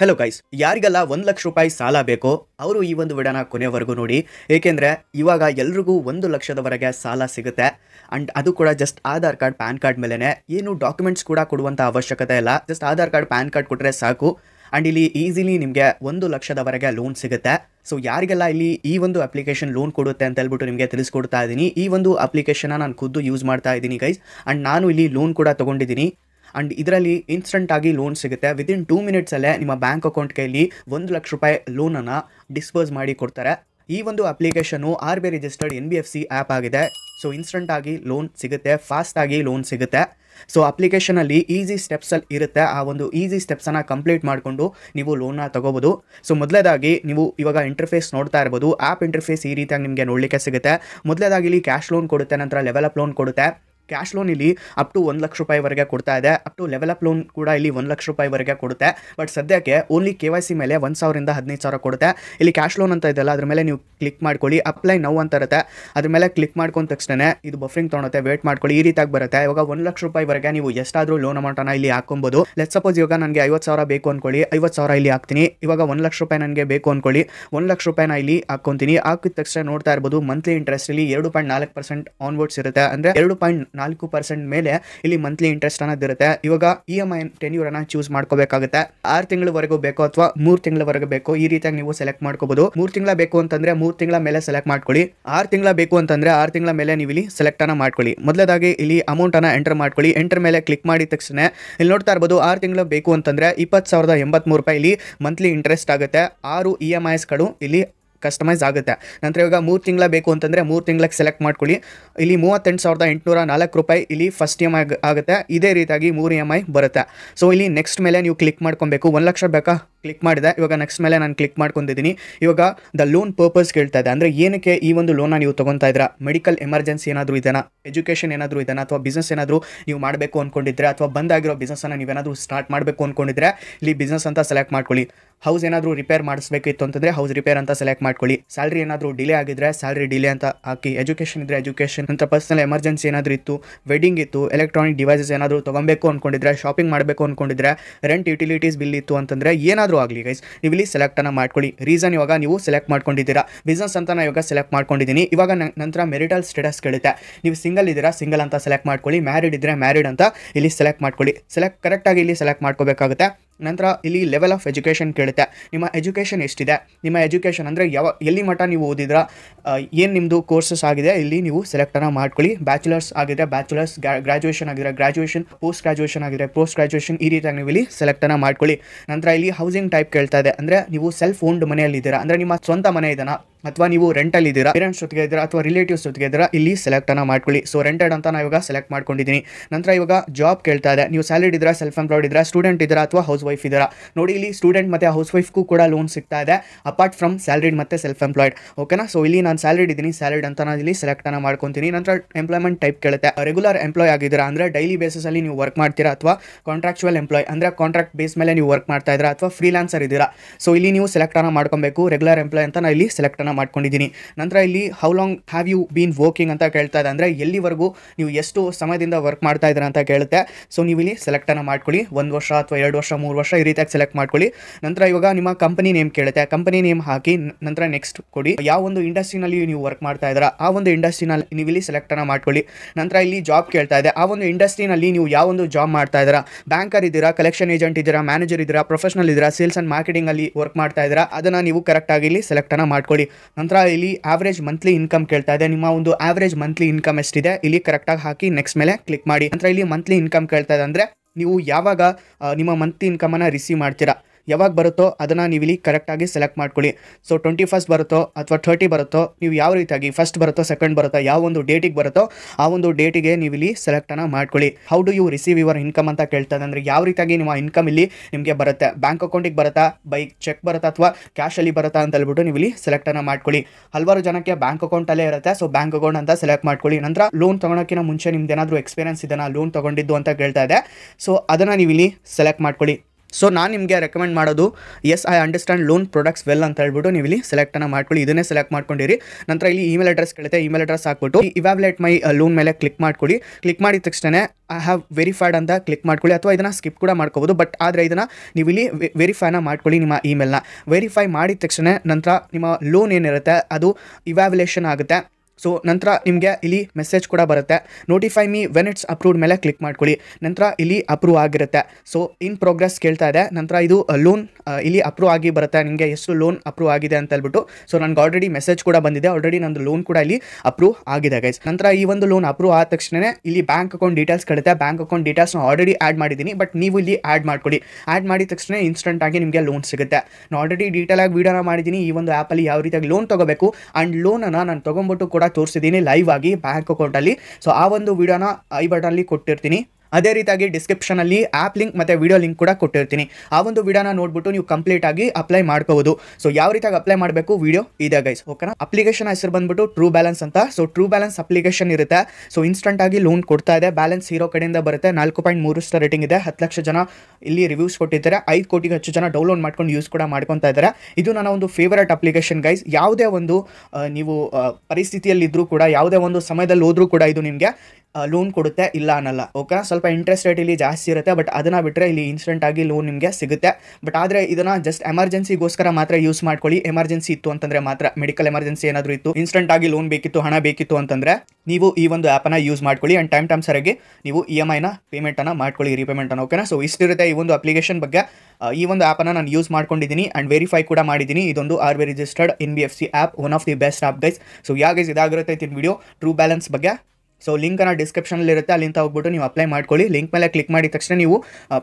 hello guys ಯಾರಿಗೆಲ್ಲ ಒಂದು ಲಕ್ಷ ರೂಪಾಯಿ ಸಾಲ ಬೇಕೋ ಅವರು ಈ ಒಂದು ವಿಡನ ಕೊನೆವರೆಗೂ ನೋಡಿ ಏಕೆಂದರೆ ಇವಾಗ ಎಲ್ರಿಗೂ ಒಂದು ಲಕ್ಷದವರೆಗೆ ಸಾಲ ಸಿಗುತ್ತೆ ಆ್ಯಂಡ್ ಅದು ಕೂಡ just Aadhaar card pan card ಮೇಲೇ ಏನು ಡಾಕ್ಯುಮೆಂಟ್ಸ್ ಕೂಡ ಕೊಡುವಂಥ ಅವಶ್ಯಕತೆ ಇಲ್ಲ just Aadhaar card pan card ಕೊಟ್ಟರೆ ಸಾಕು ಆ್ಯಂಡ್ ಇಲ್ಲಿ ಈಸಿಲಿ ನಿಮಗೆ ಒಂದು ಲಕ್ಷದವರೆಗೆ ಲೋನ್ ಸಿಗುತ್ತೆ ಸೊ ಯಾರಿಗೆಲ್ಲ ಇಲ್ಲಿ ಈ ಒಂದು ಅಪ್ಲಿಕೇಶನ್ ಲೋನ್ ಕೊಡುತ್ತೆ ಅಂತ ಹೇಳ್ಬಿಟ್ಟು ನಿಮಗೆ ತಿಳಿಸ್ಕೊಡ್ತಾ ಇದ್ದೀನಿ ಈ ಒಂದು ಅಪ್ಲಿಕೇಶನ್ನ ನಾನು ಖುದ್ದು ಯೂಸ್ ಮಾಡ್ತಾ ಇದ್ದೀನಿ ಗೈಸ್ ಆ್ಯಂಡ್ ನಾನು ಇಲ್ಲಿ ಲೋನ್ ಕೂಡ ತೊಗೊಂಡಿದ್ದೀನಿ ಆ್ಯಂಡ್ ಇದರಲ್ಲಿ ಆಗಿ ಲೋನ್ ಸಿಗುತ್ತೆ ವಿದಿನ್ ಟೂ ಮಿನಿಟ್ಸಲ್ಲೇ ನಿಮ್ಮ ಬ್ಯಾಂಕ್ ಅಕೌಂಟ್ ಕೈಲಿ ಒಂದು ಲಕ್ಷ ರೂಪಾಯಿ ಲೋನನ್ನು ಡಿಸ್ಪೋಸ್ ಮಾಡಿ ಕೊಡ್ತಾರೆ ಈ ಒಂದು application R B registered N B F C app ಆಗಿದೆ ಸೊ ಇನ್ಸ್ಟಂಟಾಗಿ ಲೋನ್ ಸಿಗುತ್ತೆ ಫಾಸ್ಟಾಗಿ ಲೋನ್ ಸಿಗುತ್ತೆ ಸೊ ಅಪ್ಲಿಕೇಶನಲ್ಲಿ ಈಸಿ ಸ್ಟೆಪ್ಸಲ್ಲಿ ಇರುತ್ತೆ ಆ ಒಂದು ಈಸಿ ಸ್ಟೆಪ್ಸನ್ನು ಕಂಪ್ಲೀಟ್ ಮಾಡಿಕೊಂಡು ನೀವು ಲೋನ್ನ ತಗೋಬೋದು ಸೊ ಮೊದಲೇದಾಗಿ ನೀವು ಇವಾಗ ಇಂಟರ್ಫೇಸ್ ನೋಡ್ತಾ ಇರ್ಬೋದು ಆ್ಯಪ್ ಇಂಟರ್ಫೇಸ್ ಈ ರೀತಿಯಾಗಿ ನಿಮಗೆ ನೋಡಲಿಕ್ಕೆ ಸಿಗುತ್ತೆ ಮೊದಲೇದಾಗಿ ಇಲ್ಲಿ ಕ್ಯಾಶ್ ಲೋನ್ ಕೊಡುತ್ತೆ ನಂತರ ಲೆವೆಲ್ ಅಪ್ ಲೋನ್ ಕೊಡುತ್ತೆ ಕ್ಯಾಶ್ ಲೋನ್ ಇಲ್ಲಿ ಅಪ್ ಟು ಒಂದು ಲಕ್ಷ ರೂಪಾಯಿವರೆಗೆ ಕೊಡ್ತಾ ಇದೆ up to level up loan ಕೂಡ ಇಲ್ಲಿ ಒಂದು ಲಕ್ಷ ರೂಪಾಯಿವರೆಗೆ ಕೊಡುತ್ತೆ ಬಟ್ ಸದ್ಯಕ್ಕೆ ಓನ್ಲಿ ಕೆ ವೈ ಸಿ ಮೇಲೆ ಒಂದು ಸಾವಿರದಿಂದ ಹದಿನೈದು ಸಾವಿರ ಕೊಡುತ್ತೆ ಇಲ್ಲಿ ಕ್ಯಾಶ್ ಲೋನ್ ಅಂತ ಇದೆಲ್ಲ ಅದ್ರ ಮೇಲೆ ನೀವು ಕ್ಲಿಕ್ ಮಾಡ್ಕೊಳ್ಳಿ ಅಪ್ಲೈ ನೌ ಅಂತ ಇರುತ್ತೆ ಅದ್ರ ಮೇಲೆ ಕ್ಲಿಕ್ ಮಾಡ್ಕೊಂಡ ತಕ್ಷಣ ಇದು ಬಫ್ರಿಂಗ್ ತೊಗೊಳುತ್ತೆ ವೇಟ್ ಮಾಡ್ಕೊಳ್ಳಿ ಈ ರೀತಿಯಾಗಿ ಬರುತ್ತೆ ಇವಾಗ ಒಂದು ಲಕ್ಷ ರೂಪಾಯಿವರೆಗೆ ನೀವು ಎಷ್ಟಾದರೂ ಲೋನ್ ಅಮೌಂಟನ್ನು ಇಲ್ಲಿ ಹಾಕೊಬೋದು ಲೆಟ್ ಸಪೋಸ್ ಇವಾಗ ನನಗೆ ಐವತ್ತು ಸಾವಿರ ಬೇಕು ಅಂದ್ಕೊಳ್ಳಿ ಐವತ್ತು ಸಾವಿರ ಇಲ್ಲಿ ಹಾಕ್ತೀನಿ ಇವಾಗ ಒಂದು ಲಕ್ಷ ರೂಪಾಯಿ ನನಗೆ ಬೇಕು ಅಂದ್ಕೊಳ್ಳಿ ಒಂದು ಲಕ್ಷ ರೂಪಾಯಿನ ಇಲ್ಲಿ ಹಾಕೊತೀನಿ ಹಾಕಿದ ತಕ್ಷಣ ನೋಡ್ತಾ ಇರ್ಬೋದು ಮಂತ್ಲಿ ಇಂಟ್ರೆಸ್ಟ್ ಇಲ್ಲಿ ಎರಡು ಪಾಯಿಂಟ್ ನಾಲ್ಕು ಪರ್ಸೆಂಟ್ ಆನ್ವರ್ಡ್ಸ್ ಇರುತ್ತೆ ಅಂದರೆ ಎರಡು ಪಾಯಿಂಟ್ ನಾಲ್ಕು ಪರ್ಸೆಂಟ್ ಮೇಲೆ ಇಲ್ಲಿ ಮಂತ್ಲಿ ಇಂಟ್ರೆಸ್ಟ್ ಅನ್ನೋದಿರುತ್ತೆ ಇವಾಗ ಇ ಎಮ್ ಐ ಟೆನ್ಯೂರ್ ಅನ್ನ ಚೂಸ್ ಮಾಡ್ಕೋಬೇಕಾಗುತ್ತೆ ಆರು ತಿಂಗಳವರೆಗೂ ಬೇಕು ಅಥವಾ ಮೂರು ತಿಂಗಳವರೆಗೂ ಬೇಕು ಈ ರೀತಿಯಾಗಿ ನೀವು ಸೆಲೆಕ್ಟ್ ಮಾಡ್ಕೋಬಹುದು ಮೂರು ತಿಂಗಳ ಬೇಕು ಅಂತಂದ್ರೆ ಮೂರು ತಿಂಗಳ ಮೇಲೆ ಸೆಲೆಕ್ಟ್ ಮಾಡ್ಕೊಳ್ಳಿ ಆರು ತಿಂಗಳ ಬೇಕು ಅಂತಂದ್ರೆ ಆರು ತಿಂಗಳ ಮೇಲೆ ನೀವು ಇಲ್ಲಿ ಸೆಲೆಕ್ಟ್ ಅನ್ನ ಮಾಡ್ಕೊಳ್ಳಿ ಮೊದಲದಾಗಿ ಇಲ್ಲಿ ಅಮೌಂಟ್ ಅನ್ನ ಎಂಟರ್ ಮಾಡ್ಕೊಳ್ಳಿ ಎಂಟರ್ ಮೇಲೆ ಕ್ಲಿಕ್ ಮಾಡಿದ ತಕ್ಷಣ ಇಲ್ಲಿ ನೋಡ್ತಾ ಇರ್ಬೋದು ಆರು ತಿಂಗಳು ಬೇಕು ಅಂತಂದ್ರೆ ಇಪ್ಪತ್ತು ಸಾವಿರದ ಎಂಬತ್ಮೂರು ರೂಪಾಯಿ ಇಲ್ಲಿ ಮಂತ್ಲಿ ಇಂಟ್ರೆಸ್ಟ್ ಆಗುತ್ತೆ ಆರು ಇ e ಎಮ್ ಐಸ್ಗಳು ಇಲ್ಲಿ ಕಸ್ಟಮೈಸ್ ಆಗುತ್ತೆ ನಂತರ ಇವಾಗ ಮೂರು ತಿಂಗಳ ಬೇಕು ಅಂತಂದರೆ ಮೂರು ತಿಂಗಳಿಗೆ ಸೆಲೆಕ್ಟ್ ಮಾಡ್ಕೊಳ್ಳಿ ಇಲ್ಲಿ ಮೂವತ್ತೆಂಟು ಸಾವಿರದ ಎಂಟುನೂರ ನಾಲ್ಕು ರೂಪಾಯಿ ಇಲ್ಲಿ ಫಸ್ಟ್ ಇ ಎಮ್ ಐ ಆಗುತ್ತೆ ಇದೇ ರೀತಿಯಾಗಿ ಮೂರು ಇ ಎಮ್ ಐ e ಬರುತ್ತೆ ಸೊ ಇಲ್ಲಿ ನೆಕ್ಸ್ಟ್ ಮೇಲೆ ನೀವು ಕ್ಲಿಕ್ ಮಾಡ್ಕೊಬೇಕು ಒಂದು ಲಕ್ಷ ಬೇಕಾ ಕ್ಲಿಕ್ ಮಾಡಿದೆ ಇವಾಗ ನೆಕ್ಸ್ಟ್ ಮೇಲೆ ನಾನು ಕ್ಲಿಕ್ ಮಾಡ್ಕೊಂಡಿದ್ದೀನಿ ಇವಾಗ ದ ಲೋನ್ ಪರ್ಪಸ್ ಕೇಳ್ತಾ ಇದೆ ಅಂದರೆ ಏನಕ್ಕೆ ಈ ಒಂದು ಲೋನ ನೀವು ತೊಗೊತಾ ಇದ್ದೀರಾ ಮೆಡಿಕಲ್ ಎಮರ್ಜೆನ್ಸಿ ಏನಾದರೂ ಇದೆಯಾ ಎಜುಕೇಷನ್ ಏನಾದರೂ ಇದೆಯಾ ಅಥವಾ ಬಿಸ್ನೆಸ್ ಏನಾದರೂ ನೀವು ಮಾಡಬೇಕು ಅಂದ್ಕೊಂಡಿದ್ರೆ ಅಥವಾ ಬಂದಾಗಿರೋ ಬಿಸ್ನೆಸ್ಸನ್ನು ನೀವೇನಾದರೂ ಸ್ಟಾರ್ಟ್ ಮಾಡಬೇಕು ಅಂದ್ಕೊಂಡಿದ್ರೆ ಇಲ್ಲಿ ಬಿಸ್ನೆಸ್ ಅಂತ ಸೆಲೆಕ್ಟ್ ಮಾಡ್ಕೊಳ್ಳಿ ಹೌಸ್ ಏನಾದರೂ ರಿಪೇರ್ ಮಾಡಿಸ್ಬೇಕಿತ್ತು ಅಂತಂದರೆ ಹೌಸ್ ರಿಪೇರ್ ಅಂತ ಸೆಲೆಕ್ಟ್ ಮಾಡ್ಕೊಳ್ಳಿ ಸ್ಯಾಲ್ರಿ ಏನಾದರೂ ಡಿಲೇ ಆಗಿದ್ರೆ ಸ್ಯಾಲ್ರಿ ಡಿಲೇ ಅಂತ ಹಾಕಿ ಎಜುಕೇಷನ್ ಇದ್ದರೆ ಎಜುಕೇಷನ್ ಅಂತ ಪರ್ಸನಲ್ ಎಮರ್ಜೆನ್ಸಿ ಏನಾದರೂ ಇತ್ತು ವೆಡ್ಡಿಂಗ್ ಇತ್ತು ಎಲೆಕ್ಟ್ರಾನಿಕ್ ಡಿವೈಸಸ್ ಏನಾದರೂ ತೊಗೊಬೇಕು ಅಂದ್ಕೊಂಡಿದ್ರೆ ಶಾಪಿಂಗ್ ಮಾಡಬೇಕು ಅಂದ್ಕೊಂಡಿದ್ರೆ ರೆಂಟ್ ಯುಟಿಲಿಟೀಸ್ ಬಿಲ್ ಇತ್ತು ಅಂತಂದರೆ ಏನಾದರೂ ಏನಾದರೂ ಆಗಲಿ ಗೈಸ್ ನೀವು ಇಲ್ಲಿ ಸೆಲೆಕ್ಟನ್ನು ಮಾಡ್ಕೊಳ್ಳಿ ರೀಸನ್ ಇವಾಗ ನೀವು ಸೆಲೆಕ್ಟ್ ಮಾಡ್ಕೊಂಡಿದ್ದೀರಾ ಬಿಸ್ನೆಸ್ ಅಂತ ನಾನು ಇವಾಗ ಸೆಲೆಕ್ಟ್ ಮಾಡ್ಕೊಂಡಿದ್ದೀನಿ ಇವಾಗ ನಂತರ ಮೆರಿಟಲ್ ಸ್ಟೇಟಸ್ ಕೇಳುತ್ತೆ ನೀವು ಸಿಂಗಲ್ ಇದ್ದೀರಾ ಸಿಂಗಲ್ ಅಂತ ಸೆಲೆಕ್ಟ್ ಮಾಡ್ಕೊಳ್ಳಿ ಮ್ಯಾರಿಡ್ ಇದ್ದರೆ ಮ್ಯಾರಿಡ್ ಅಂತ ಇಲ್ಲಿ ಸೆಲೆಕ್ಟ್ ಮಾಡ್ಕೊಳ್ಳಿ ಸೆಲೆಕ್ಟ್ ಕರೆಕ್ಟಾಗಿ ಇಲ್ಲಿ ಸೆಲೆಕ್ಟ್ ಮಾಡ್ಕೋಬೇಕಾಗುತ್ತೆ ನಂತರ ಇಲ್ಲಿ ಲೆವೆಲ್ ಆಫ್ ಎಜುಕೇಷನ್ ಕೇಳುತ್ತೆ ನಿಮ್ಮ ಎಜುಕೇಷನ್ ಎಷ್ಟಿದೆ ನಿಮ್ಮ ಎಜುಕೇಷನ್ ಅಂದರೆ ಯಾವ ಎಲ್ಲಿ ಮಟ್ಟ ನೀವು ಓದಿದ್ರ ಏನು ನಿಮ್ಮದು ಕೋರ್ಸಸ್ ಆಗಿದೆ ಇಲ್ಲಿ ನೀವು ಸೆಲೆಕ್ಟನ್ನು ಮಾಡ್ಕೊಳ್ಳಿ ಬ್ಯಾಚುಲರ್ಸ್ ಆಗಿದೆ ಬ್ಯಾಚುಲರ್ಸ್ ಗ್ರಾಜುಯೇಷನ್ ಆಗಿದೆ ಗ್ರಾಜುಯೇಷನ್ ಪೋಸ್ಟ್ ಗ್ರಾಜುಯೇಷನ್ ಆಗಿದೆ ಪೋಸ್ಟ್ ಗ್ರಾಜುಯೇಷನ್ ಈ ರೀತಿಯಾಗಿ ನೀವು ಇಲ್ಲಿ ಸೆಲೆಕ್ಟನ್ನು ಮಾಡ್ಕೊಳ್ಳಿ ನಂತರ ಇಲ್ಲಿ ಹೌಸಿಂಗ್ ಟೈಪ್ ಕೇಳ್ತಾ ಇದೆ ಅಂದರೆ ನೀವು ಸೆಲ್ಫ್ ಓನ್ಡ್ ಮನೆಯಲ್ಲಿದ್ದೀರಾ ಅಂದರೆ ನಿಮ್ಮ ಸ್ವಂತ ಮನೆ ಇದನ್ನು ಅಥವಾ ನೀವು ರೆಂಟಲ್ಲಿ ಇದ್ದೀರಾ ಪೇರೆಂಟ್ಸ್ ಜೊತೆಗೆ ಇದ್ದೀರಾ ಅಥವಾ ರಿಲೇಟಿವ್ಸ್ ಜೊತೆಗೆ ಇದ್ದೀರಾ ಇಲ್ಲಿ ಸೆಲೆಕ್ಟ್ ಅನ್ನ ಮಾಡ್ಕೊಳ್ಳಿ ಸೊ ರೆಂಟೆಡ್ ಅಂತ ನಾವು ಇವಾಗ ಸೆಲೆಕ್ಟ್ ಮಾಡ್ಕೊಂಡಿದ್ದೀನಿ ನಂತರ ಇವಾಗ ಜಾಬ್ ಕೇಳ್ತಾ ಇದೆ ನೀವು ಸ್ಯಾಲರಿಡ್ ಇದ್ದೀರಾ ಸೆಲ್ಫ್ ಎಂಪ್ಲಾಯ್ಡ್ ಇದ್ದೀರಾ ಸ್ಟೂಡೆಂಟ್ ಇದ್ದೀರಾ ಅಥವಾ ಹೌಸ್ ವೈಫ್ ಇದ್ದೀರಾ ನೋಡಿ ಇಲ್ಲಿ ಸ್ಟೂಡೆಂಟ್ ಮತ್ತು ಹೌಸ್ ವೈಫ್ಗೂ ಕೂಡ ಲೋನ್ ಸಿಗ್ತಾ ಇದೆ ಅಪಾರ್ಟ್ ಫ್ರಮ್ ಸ್ಯಾಲರಿಡ್ ಮತ್ತು ಸೆಲ್ಫ್ ಎಂಪ್ಲಾಯ್ಡ್ ಓಕೆನಾ ಸೊ ಇಲ್ಲಿ ನಾನು ಸ್ಯಾಲರಿಡ್ ಇದ್ದೀನಿ ಸ್ಯಾಲರಿಡ್ ಅಂತ ನಾನು ಇಲ್ಲಿ ಸೆಲೆಕ್ಟ್ ಅನ್ನ ಮಾಡ್ಕೊತೀನಿ ನಂತರ ಎಂಪ್ಲಾಯ್ಮೆಂಟ್ ಟೈಪ್ ಕೇಳುತ್ತೆ ರೆಗ್ಯುಲರ್ ಎಂಪ್ಲಾಯ್ ಆಗಿದ್ದೀರಾ ಅಂದರೆ ಡೈಲಿ ಬೇಸಿಸಲ್ಲಿ ನೀವು ವರ್ಕ್ ಮಾಡ್ತೀರಾ ಅಥವಾ ಕಾಂಟ್ರಾಕ್ಚುವಲ್ ಎಂಪ್ಲಾಯ್ ಅಂದರೆ ಕಾಂಟ್ರಾಕ್ಟ್ ಬೇಸ್ ಮೇಲೆ ನೀವು ವರ್ಕ್ ಮಾಡ್ತಾ ಇದ್ದೀರಾ ಅಥವಾ ಫ್ರೀಲಾನ್ಸರ್ ಇದ್ದೀರಾ ಸೊ ಇಲ್ಲಿ ನೀವು ಸೆಲೆಕ್ಟ್ ಅನ್ನ ಮಾಡ್ಕೊಬೇಕು ರೆಗ್ಯುಲರ್ ಎಂಪ್ಲಾಯ್ ಅಂತ ನಾನು ಇಲ್ಲಿ ಸೆಲೆಕ್ಟ್ ಅನ್ನ ಮಾಡ್ಕೊಂಡಿದ್ದೀನಿ ನಂತರ ಇಲ್ಲಿ how long have you been working ಅಂತ ಕೇಳ್ತಾ ಇದೆ ಅಂದರೆ ಎಲ್ಲಿವರೆಗೂ ನೀವು ಎಷ್ಟು ಸಮಯದಿಂದ ವರ್ಕ್ ಮಾಡ್ತಾ ಇದ್ದೀರಾ ಅಂತ ಕೇಳುತ್ತೆ ಸೊ ನೀವು ಇಲ್ಲಿ ಸೆಲೆಕ್ಟನ್ನು ಮಾಡ್ಕೊಳ್ಳಿ ಒಂದು ವರ್ಷ ಅಥವಾ ಎರಡು ವರ್ಷ ಮೂರು ವರ್ಷ ಈ ರೀತಿಯಾಗಿ ಸೆಲೆಕ್ಟ್ ಮಾಡ್ಕೊಳ್ಳಿ ನಂತರ ಇವಾಗ ನಿಮ್ಮ ಕಂಪನಿ ನೇಮ್ ಕೇಳುತ್ತೆ ಕಂಪನಿ ನೇಮ್ ಹಾಕಿ ನಂತರ ನೆಕ್ಸ್ಟ್ ಕೊಡಿ ಯಾವ ಒಂದು ಇಂಡಸ್ಟ್ರಿನಲ್ಲಿ ನೀವು ವರ್ಕ್ ಮಾಡ್ತಾ ಇದ್ದೀರಾ ಆ ಒಂದು ಇಂಡಸ್ಟ್ರಿನಲ್ಲಿ ನೀವು ಇಲ್ಲಿ ಸೆಲೆಕ್ಟನ್ನು ಮಾಡ್ಕೊಳ್ಳಿ ನಂತರ ಇಲ್ಲಿ ಜಾಬ್ ಕೇಳ್ತಾ ಇದೆ ಆ ಒಂದು ಇಂಡಸ್ಟ್ರಿನಲ್ಲಿ ನೀವು ಯಾವ ಒಂದು ಜಾಬ್ ಮಾಡ್ತಾ ಇದ್ದೀರಾ ಬ್ಯಾಂಕರ್ ಇದ್ದೀರಾ ಕಲೆಕ್ಷನ್ ಏಜೆಂಟ್ ಇದ್ದೀರಾ ಮ್ಯಾನೇಜರ್ ಇದ್ದೀರಾ ಪ್ರೊಫೆಷನಲ್ ಇದ್ದೀರಾ ಸೇಲ್ಸ್ ಆ್ಯಂಡ್ ಮಾರ್ಕೆಟಿಂಗಲ್ಲಿ ವರ್ಕ್ ಮಾಡ್ತಾ ಇದ್ದೀರಾ ಅದನ್ನು ನೀವು ಕರೆಕ್ಟಾಗಿ ಇಲ್ಲಿ ಸೆಲೆಕ್ಟನ್ನು ಮಾಡ್ಕೊಳ್ಳಿ ನಂತರ ಇಲ್ಲಿ ಆವರೇಜ್ ಮಂತ್ಲಿ ಇನ್ಕಮ್ ಕೇಳ್ತಾ ಇದೆ ನಿಮ್ಮ ಒಂದು ಆವರೇಜ್ ಮಂತ್ಲಿ ಇನ್ಕಮ್ ಎಷ್ಟಿದೆ ಇಲ್ಲಿ ಕರೆಕ್ಟ್ ಆಗಿ ಹಾಕಿ ನೆಕ್ಸ್ಟ್ ಮೇಲೆ ಕ್ಲಿಕ್ ಮಾಡಿ ನಂತರ ಇಲ್ಲಿ ಮಂತ್ಲಿ ಇನ್ಕಮ್ ಕೇಳ್ತಾ ಇದೆ ಅಂದ್ರೆ ನೀವು ಯಾವಾಗ ನಿಮ್ಮ ಮಂತ್ಲಿ ಅನ್ನ ರಿಸೀವ್ ಮಾಡ್ತೀರಾ ಯಾವಾಗ ಬರುತ್ತೋ ಅದನ್ನು ನೀವು ಇಲ್ಲಿ ಕರೆಕ್ಟಾಗಿ ಸೆಲೆಕ್ಟ್ ಮಾಡ್ಕೊಳ್ಳಿ ಸೊ ಟ್ವೆಂಟಿ ಫಸ್ಟ್ ಬರುತ್ತೋ ಅಥವಾ ಥರ್ಟಿ ಬರುತ್ತೋ ನೀವು ಯಾವ ರೀತಿಯಾಗಿ ಫಸ್ಟ್ ಬರುತ್ತೋ ಸೆಕೆಂಡ್ ಬರುತ್ತೋ ಯಾವ ಒಂದು ಡೇಟಿಗೆ ಬರುತ್ತೋ ಆ ಒಂದು ಡೇಟಿಗೆ ನೀವು ಇಲ್ಲಿ ಸೆಲೆಕ್ಟನ್ನು ಮಾಡ್ಕೊಳ್ಳಿ how do you receive your income ಅಂತ ಕೇಳ್ತದೆ ಅಂದರೆ ಯಾವ ರೀತಿಯಾಗಿ ನಿಮ್ಮ ಇನ್ಕಮ್ ಇಲ್ಲಿ ನಿಮಗೆ ಬರುತ್ತೆ ಬ್ಯಾಂಕ್ ಅಕೌಂಟಿಗೆ ಬರುತ್ತಾ ಬೈ ಚೆಕ್ ಬರುತ್ತಾ ಅಥವಾ ಕ್ಯಾಶಲ್ಲಿ ಬರುತ್ತಾ ಅಂತ ಹೇಳ್ಬಿಟ್ಟು ನೀವು ಇಲ್ಲಿ ಸೆಲೆಕ್ಟನ್ನು ಮಾಡ್ಕೊಳ್ಳಿ ಹಲವಾರು ಜನಕ್ಕೆ ಬ್ಯಾಂಕ್ ಅಕೌಂಟಲ್ಲೇ ಇರುತ್ತೆ ಸೊ ಬ್ಯಾಂಕ್ ಅಕೌಂಟ್ ಅಂತ ಸೆಲೆಕ್ಟ್ ಮಾಡ್ಕೊಳ್ಳಿ ನಂತರ ಲೋನ್ ತೊಗೊಳಕ್ಕಿಂತ ಮುಂಚೆ ನಿಮ್ದು ಏನಾದರೂ ಎಕ್ಸ್ಪೀರಿಯನ್ಸ್ ಇದನ್ನು ಲೋನ್ ತೊಗೊಂಡಿದ್ದು ಅಂತ ಕೇಳ್ತಾ ಇದೆ ಸೊ ಅದನ್ನು ನೀವು ಇಲ್ಲಿ ಸೆಲೆಕ್ಟ್ ಮಾಡ್ಕೊಳ್ಳಿ ಸೊ ನಾನು ನಿಮಗೆ ರೆಕಮೆಂಡ್ ಮಾಡೋದು as I understand loan products well ಅಂತ ಹೇಳ್ಬಿಟ್ಟು ನೀವು ಇಲ್ಲಿ ಸೆಲೆಕ್ಟನ್ನು ಮಾಡ್ಕೊಳ್ಳಿ ಇದನ್ನೇ ಸೆಲೆಕ್ಟ್ ಮಾಡ್ಕೊಂಡಿರಿ ನಂತರ ಇಲ್ಲಿ ಇಮೇಲ್ ಅಡ್ರೆಸ್ ಕೇಳುತ್ತೆ ಇಮೇಲ್ ಅಡ್ರೆಸ್ ಹಾಕ್ಬಿಟ್ಟು ಇವ್ಯಾಬ್ಲೇಟ್ ಮೈ ಲೋನ್ ಮೇಲೆ ಕ್ಲಿಕ್ ಮಾಡ್ಕೊಳ್ಳಿ ಕ್ಲಿಕ್ ಮಾಡಿದ ತಕ್ಷಣ ಐ ಹ್ಯಾವ್ ವೆರಿಫೈಡ್ ಅಂತ ಕ್ಲಿಕ್ ಮಾಡ್ಕೊಳ್ಳಿ ಅಥವಾ ಇದನ್ನು ಸ್ಕಿಪ್ ಕೂಡ ಮಾಡ್ಕೋಬೋದು ಬಟ್ ಆದರೆ ಇದನ್ನು ನೀವು ಇಲ್ಲಿ ವೆರಿಫೈನ ಮಾಡ್ಕೊಳ್ಳಿ ನಿಮ್ಮ ಇಮೇಲ್ನ ವೆರಿಫೈ ಮಾಡಿದ ತಕ್ಷಣ ನಂತರ ನಿಮ್ಮ ಲೋನ್ ಏನಿರುತ್ತೆ ಅದು ಇವ್ಯಾಬ್ಯುಲೇಷನ್ ಆಗುತ್ತೆ ಸೊ ನಂತರ ನಿಮಗೆ ಇಲ್ಲಿ ಮೆಸೇಜ್ ಕೂಡ ಬರುತ್ತೆ notify me when it's approved ಮೇಲೆ ಕ್ಲಿಕ್ ಮಾಡ್ಕೊಳ್ಳಿ ನಂತರ ಇಲ್ಲಿ ಅಪ್ರೂವ್ ಆಗಿರುತ್ತೆ ಸೊ ಇನ್ ಪ್ರೋಗ್ರೆಸ್ ಕೇಳ್ತಾ ಇದೆ ನಂತರ ಇದು ಲೋನ್ uh, uh, ಇಲ್ಲಿ ಅಪ್ರೂವ್ ಆಗಿ ಬರುತ್ತೆ ನಿಮಗೆ ಎಷ್ಟು ಲೋನ್ ಅಪ್ರೂವ್ ಆಗಿದೆ ಅಂತ ಹೇಳ್ಬಿಟ್ಟು ಸೊ ನನಗೆ ಆಲ್ರೆಡಿ ಮೆಸೇಜ್ ಕೂಡ ಬಂದಿದೆ ಆಲ್ರೆಡಿ ನಂದು ಲೋನ್ ಕೂಡ ಇಲ್ಲಿ ಅಪ್ರೂವ್ ಆಗಿದೆ ಗೈಸ್ ನಂತರ ಈ ಒಂದು ಲೋನ್ ಅಪ್ರೂವ್ ಆದ ತಕ್ಷಣ ಇಲ್ಲಿ ಬ್ಯಾಂಕ್ ಅಕೌಂಟ್ ಡೀಟೇಲ್ಸ್ ಕಡುತ್ತೆ bank account details already add ಮಾಡಿದ್ದೀನಿ ಬಟ್ ನೀವು ಇಲ್ಲಿ ಆ್ಯಡ್ ಮಾಡ್ಕೊಳ್ಳಿ ಆ್ಯಡ್ ಮಾಡಿದ ತಕ್ಷಣ ಇನ್ಸ್ಟೆಂಟ್ ಆಗಿ ನಿಮಗೆ ಲೋನ್ ಸಿಗುತ್ತೆ ನಾನು ಆಲ್ರೆಡಿ ಡೀಟೇಲ್ ಆಗಿ ವೀಡಿಯೋನ ಮಾಡಿದ್ದೀನಿ ಈ ಒಂದು ಆ್ಯಪಲ್ಲಿ ಯಾವ ರೀತಿಯಾಗಿ ಲೋನ್ ತಗೋಬೇಕು ಆ್ಯಂಡ್ ಲೋನನ್ನು ನಾನು ತೊಗೊಂಬಿಟ್ಟು ಕೂಡ ತೋರಿಸಿದ್ದೀನಿ ಲೈವ್ ಆಗಿ ಬ್ಯಾಂಕ್ ಅಕೌಂಟಲ್ಲಿ ಸೊ ಆ ಒಂದು ವಿಡಿಯೋನ ಐ ಅಲ್ಲಿ ಕೊಟ್ಟಿರ್ತೀನಿ ಅದೇ ರೀತಿಯಾಗಿ ಡಿಸ್ಕ್ರಿಪ್ಷನಲ್ಲಿ ಆ್ಯಪ್ ಲಿಂಕ್ ಮತ್ತು ವೀಡಿಯೋ ಲಿಂಕ್ ಕೂಡ ಕೊಟ್ಟಿರ್ತೀನಿ ಆ ಒಂದು ವಿಡಿಯೋನ ನೋಡ್ಬಿಟ್ಟು ನೀವು ಕಂಪ್ಲೀಟ್ ಆಗಿ ಅಪ್ಲೈ ಮಾಡ್ಕೋಬೋದು ಸೊ ಯಾವ ರೀತಿಯಾಗಿ ಅಪ್ಲೈ ಮಾಡಬೇಕು ವಿಡಿಯೋ ಇದೆ ಗೈಸ್ ಓಕೆನಾ ಅಪ್ಲಿಕೇಶನ್ ಹೆಸರು ಬಂದ್ಬಿಟ್ಟು ಟ್ರೂ ಬ್ಯಾಲೆನ್ಸ್ ಅಂತ ಸೊ ಟ್ರೂ ಬ್ಯಾಲೆನ್ಸ್ ಅಪ್ಲಿಕೇಶನ್ ಇರುತ್ತೆ ಸೊ ಆಗಿ ಲೋನ್ ಕೊಡ್ತಾ ಇದೆ ಬ್ಯಾಲೆನ್ಸ್ ಹೀರೋ ಕಡೆಯಿಂದ ಬರುತ್ತೆ ನಾಲ್ಕು ಪಾಯಿಂಟ್ ಮೂರು ಸ್ಟಾರ್ ರೇಟಿಂಗ್ ಇದೆ ಹತ್ತು ಲಕ್ಷ ಜನ ಇಲ್ಲಿ ರಿವ್ಯೂಸ್ ಕೊಟ್ಟಿದ್ದಾರೆ ಐದು ಕೋಟಿಗೆ ಹೆಚ್ಚು ಜನ ಡೌನ್ಲೋಡ್ ಮಾಡ್ಕೊಂಡು ಯೂಸ್ ಕೂಡ ಮಾಡ್ಕೊತಾ ಇದ್ದಾರೆ ಇದು ನನ್ನ ಒಂದು ಫೇವರೇಟ್ ಅಪ್ಲಿಕೇಶನ್ ಗೈಸ್ ಯಾವುದೇ ಒಂದು ನೀವು ಪರಿಸ್ಥಿತಿಯಲ್ಲಿದ್ದರೂ ಕೂಡ ಯಾವುದೇ ಒಂದು ಸಮಯದಲ್ಲಿ ಹೋದರೂ ಕೂಡ ಇದು ನಿಮಗೆ ಲೋನ್ ಕೊಡುತ್ತೆ ಇಲ್ಲ ಅನ್ನಲ್ಲ ಓಕೆ ಸ್ವಲ್ಪ ಇಂಟ್ರೆಸ್ಟ್ ರೇಟ್ ಇಲ್ಲಿ ಜಾಸ್ತಿ ಇರುತ್ತೆ ಬಟ್ ಅದನ್ನು ಬಿಟ್ಟರೆ ಇಲ್ಲಿ ಇನ್ಸ್ಟೆಂಟಾಗಿ ಲೋನ್ ನಿಮಗೆ ಸಿಗುತ್ತೆ ಬಟ್ ಆದರೆ ಇದನ್ನು ಜಸ್ಟ್ ಎಮರ್ಜೆನ್ಸಿಗೋಸ್ಕರ ಮಾತ್ರ ಯೂಸ್ ಮಾಡ್ಕೊಳ್ಳಿ ಎಮರ್ಜೆನ್ಸಿ ಇತ್ತು ಅಂತಂದರೆ ಮಾತ್ರ ಮೆಡಿಕಲ್ ಎಮರ್ಜೆನ್ಸಿ ಏನಾದರೂ ಇತ್ತು ಇನ್ಸ್ಟೆಂಟ್ ಆಗಿ ಲೋನ್ ಬೇಕಿತ್ತು ಹಣ ಬೇಕಿತ್ತು ಅಂತಂದರೆ ನೀವು ಈ ಒಂದು ಆ್ಯಪನ್ನು ಯೂಸ್ ಮಾಡ್ಕೊಳ್ಳಿ ಆ್ಯಂಡ್ ಟೈಮ್ ಟೈಮ್ ಸರಿಗೆ ನೀವು ಇ ಎಮ್ ಐನ ಅನ್ನ ಮಾಡ್ಕೊಳ್ಳಿ ರೀಪೇಮೆಂಟನ್ನು ಓಕೆನಾ ಸೊ ಇಷ್ಟಿರುತ್ತೆ ಈ ಒಂದು ಅಪ್ಲಿಕೇಶನ್ ಬಗ್ಗೆ ಈ ಒಂದು ಆ್ಯಪನ್ನು ನಾನು ಯೂಸ್ ಮಾಡ್ಕೊಂಡಿದ್ದೀನಿ ಆ್ಯಂಡ್ ವೆರಿಫೈ ಕೂಡ ಮಾಡಿದ್ದೀನಿ ಇದೊಂದು R V registered N B F C app one of the best app guys so yeah guys ಇದಾಗಿರುತ್ತೆ ವಿಡಿಯೋ ಟ್ರೂ ಬ್ಯಾಲೆನ್ಸ್ ಬಗ್ಗೆ ಸೊ ಲಿಂಕನ್ನು ಡಿಸ್ಕ್ರಿಪ್ಷನಲ್ಲಿರುತ್ತೆ ಅಲ್ಲಿಂದ ಹೋಗ್ಬಿಟ್ಟು ನೀವು ಅಪ್ಲೈ ಮಾಡ್ಕೊಳ್ಳಿ ಲಿಂಕ್ ಮೇಲೆ ಕ್ಲಿಕ್ ಮಾಡಿದ ತಕ್ಷಣ ನೀವು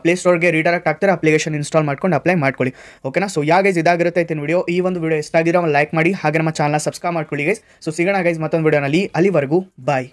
ಪ್ಲೇಸ್ಟೋರ್ಗೆ ರಿಡೈರೆಕ್ಟ್ ಆಗ್ತಾರೆ ಅಪ್ಲಿಕೇಶನ್ ಇನ್ಸ್ಟಾಲ್ ಮಾಡ್ಕೊಂಡು ಅಪ್ಲೈ ಮಾಡ್ಕೊಳ್ಳಿ ಓಕೆನಾ ಸೊ ಗೈಸ್ ಇದಾಗಿರುತ್ತೆ ಇತ್ತಿನ ವಿಡಿಯೋ ಈ ಒಂದು ವಿಡಿಯೋ ಇಷ್ಟ ಲೈಕ್ ಮಾಡಿ ಹಾಗೆ ನಮ್ಮ ಚಾನಲ್ ಸಬ್ಸ್ಕ್ರೈಬ್ ಮಾಡ್ಕೊಳ್ಳಿ ಗೈಸ್ ಸೊ ಸಿಗೋಣ ಗೈಸ್ ಮತ್ತೊಂದು ವಿಡಿಯೋನಲ್ಲಿ ಅಲ್ಲಿವರೆಗೂ ಬಾಯ್